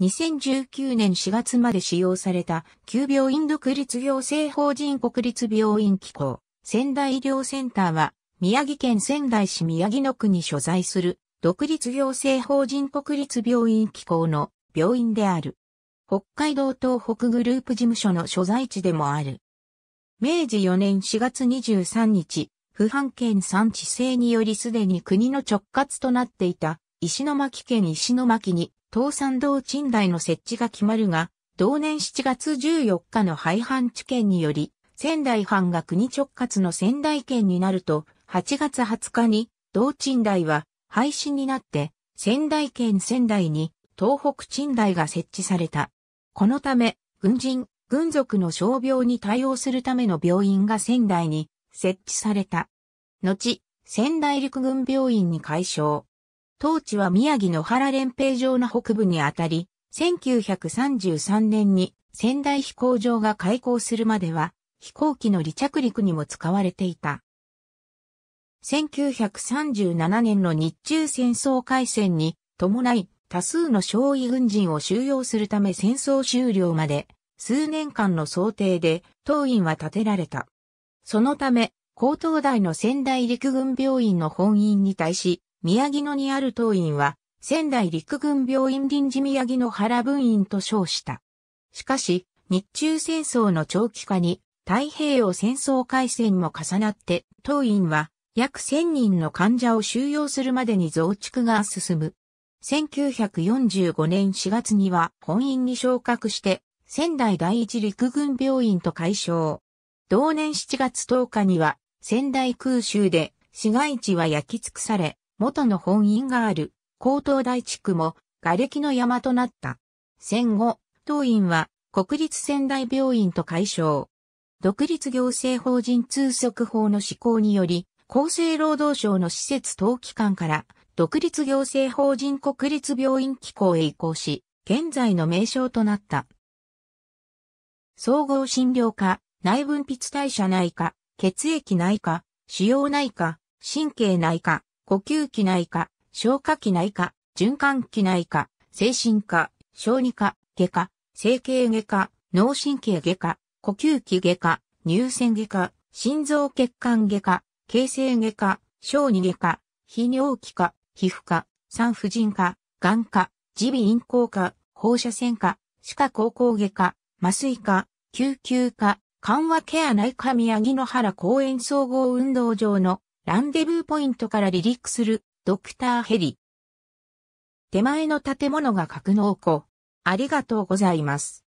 2019年4月まで使用された、旧病院独立行政法人国立病院機構、仙台医療センターは、宮城県仙台市宮城野区に所在する、独立行政法人国立病院機構の病院である。北海道東北グループ事務所の所在地でもある。明治4年4月23日、不判県産地制によりすでに国の直轄となっていた石巻県石巻に東山道賃台の設置が決まるが、同年7月14日の廃藩置県により、仙台藩が国直轄の仙台県になると、8月20日に、道賃台は廃止になって、仙台県仙台に東北賃台が設置された。このため、軍人、軍属の傷病に対応するための病院が仙台に設置された。後、仙台陸軍病院に解消。当地は宮城の原連平城の北部にあたり、1933年に仙台飛行場が開港するまでは飛行機の離着陸にも使われていた。1937年の日中戦争開戦に伴い多数の少尉軍人を収容するため戦争終了まで数年間の想定で当院は建てられた。そのため、高等大の仙台陸軍病院の本院に対し、宮城野にある当院は、仙台陸軍病院臨時宮城野原分院と称した。しかし、日中戦争の長期化に、太平洋戦争開戦も重なって、当院は約1000人の患者を収容するまでに増築が進む。1945年4月には本院に昇格して、仙台第一陸軍病院と解消。同年7月10日には仙台空襲で市街地は焼き尽くされ、元の本院がある高東大地区も瓦礫の山となった。戦後、当院は国立仙台病院と解消。独立行政法人通則法の施行により、厚生労働省の施設等機関から独立行政法人国立病院機構へ移行し、現在の名称となった。総合診療科、内分泌代謝内科、血液内科、腫瘍内科、神経内科、呼吸器内科、消化器内科、循環器内科、精神科、小児科、外科、整形外科、脳神経外科、呼吸器外科、乳腺外科、心臓血管外科、形成外科、小児外科、泌尿器科、皮膚科、産婦人科、眼科、耳鼻咽喉科、放射線科、歯科高校外科、麻酔科、救急科、緩和ケア内科宮城野原公園総合運動場のランデブーポイントから離陸するドクターヘリ。手前の建物が格納庫。ありがとうございます。